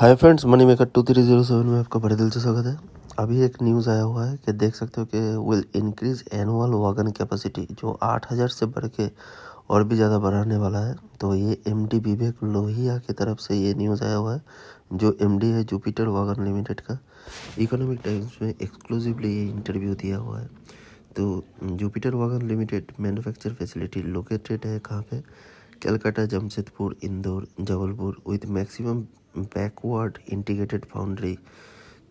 हाय friends money maker two three zero seven में आपका बड़े दिल से स्वागत है अभी एक न्यूज़ आया हुआ है कि देख सकते हो कि will increase annual wagon capacity जो आठ हज़ार से बढ़ के और भी ज़्यादा बढ़ाने वाला है तो ये एम डी विवेक लोहिया की तरफ से ये न्यूज़ आया हुआ है जो एम डी है जुपिटर वागन लिमिटेड का इकोनॉमिक टाइम्स में एक्सक्लूसिवली ये इंटरव्यू दिया हुआ है तो Jupiter Wagon Limited manufacture facility located है कहाँ पे Calcutta Jamshedpur Indore Jabalpur with maximum backward integrated foundry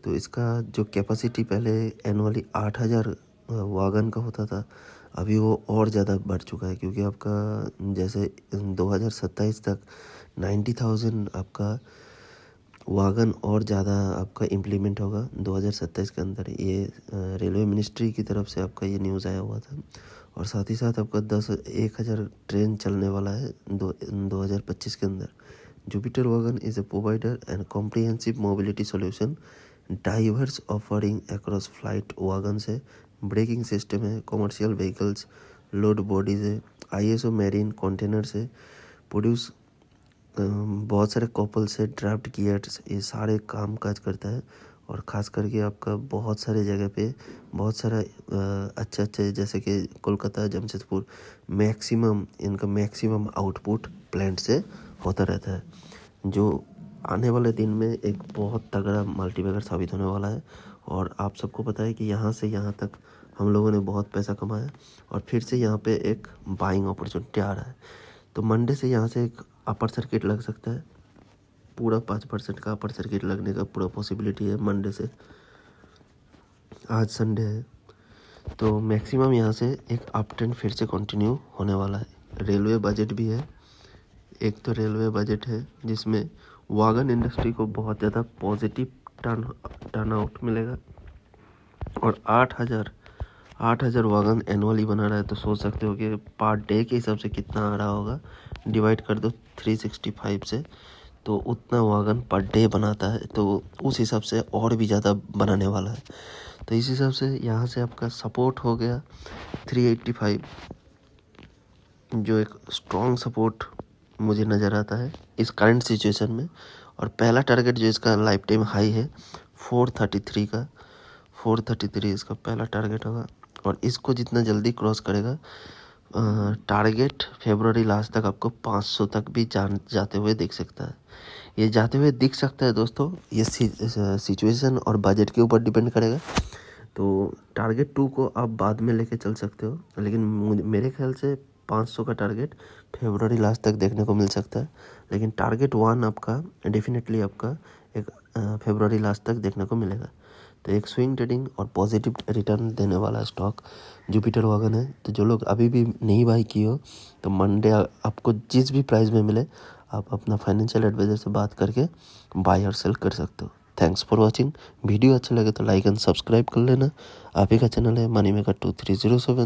तो इसका जो कैपेसिटी पहले एनुअली आठ हज़ार वागन का होता था अभी वो और ज़्यादा बढ़ चुका है क्योंकि आपका जैसे दो हज़ार सत्ताईस तक नाइन्टी थाउजेंड आपका वागन और ज़्यादा आपका इम्प्लीमेंट होगा दो हज़ार सत्ताईस के अंदर ये रेलवे मिनिस्ट्री की तरफ से आपका ये न्यूज़ आया हुआ था और साथ ही साथ आपका दस एक हज़ार ट्रेन चलने वाला है दो दो हज़ार पच्चीस के अंदर Jupiter Wagon is a provider and comprehensive mobility solution diverse offering across freight wagon है ब्रेकिंग सिस्टम है कॉमर्शियल व्हीकल्स लोड बॉडीज है I S O marine containers है प्रोड्यूस बहुत सारे कॉपल्स है ड्राफ्ट गियर्स ये सारे काम काज करता है और ख़ास करके आपका बहुत सारे जगह पे बहुत सारा अच्छे अच्छे जैसे कि कोलकाता जमशेदपुर मैक्सिमम इनका मैक्सिमम आउटपुट प्लांट से होता रहता है जो आने वाले दिन में एक बहुत तगड़ा मल्टीबैगर साबित होने वाला है और आप सबको पता है कि यहाँ से यहाँ तक हम लोगों ने बहुत पैसा कमाया और फिर से यहाँ पे एक बाइंग अपॉर्चुनिटी आ रहा है तो मंडे से यहाँ से एक अपर सर्किट लग सकता है पूरा पाँच परसेंट का अपर सर्किट लगने का पूरा पॉसिबिलिटी है मंडे से आज संडे है तो मैक्सिमम यहाँ से एक अप ट्रेंड फिर से कंटिन्यू होने वाला है रेलवे बजट भी है एक तो रेलवे बजट है जिसमें वागन इंडस्ट्री को बहुत ज़्यादा पॉजिटिव टर्न टर्न आउट मिलेगा और आठ हज़ार आठ हज़ार वागन एनुअली बना रहा है तो सोच सकते हो कि पर डे के हिसाब से कितना आ रहा होगा डिवाइड कर दो थ्री सिक्सटी फाइव से तो उतना वागन पर डे बनाता है तो उस हिसाब से और भी ज़्यादा बनाने वाला है तो इस हिसाब से यहाँ से आपका सपोर्ट हो गया 385 जो एक स्ट्रॉन्ग सपोर्ट मुझे नज़र आता है इस करंट सिचुएशन में और पहला टारगेट जो इसका लाइफ टाइम हाई है 433 का 433 इसका पहला टारगेट होगा और इसको जितना जल्दी क्रॉस करेगा टारगेट फेब्रवरी लास्ट तक आपको 500 तक भी जान जाते हुए दिख सकता है ये जाते हुए दिख सकता है दोस्तों ये सिचुएशन और बजट के ऊपर डिपेंड करेगा तो टारगेट टू को आप बाद में लेके चल सकते हो लेकिन मेरे ख्याल से 500 का टारगेट फेबररी लास्ट तक देखने को मिल सकता है लेकिन टारगेट वन आपका डेफिनेटली आपका एक फेबररी लास्ट तक देखने को मिलेगा तो एक स्विंग ट्रेडिंग और पॉजिटिव रिटर्न देने वाला स्टॉक जुपिटर वागन है तो जो लोग अभी भी नहीं बाई किए हो तो मंडे आपको जिस भी प्राइस में मिले आप अपना फाइनेंशियल एडवाइज़र से बात करके बाय और सेल कर सकते हो थैंक्स फॉर वॉचिंग वीडियो अच्छा लगे तो लाइक एंड सब्सक्राइब कर लेना आप ही का चैनल है money maker two three zero seven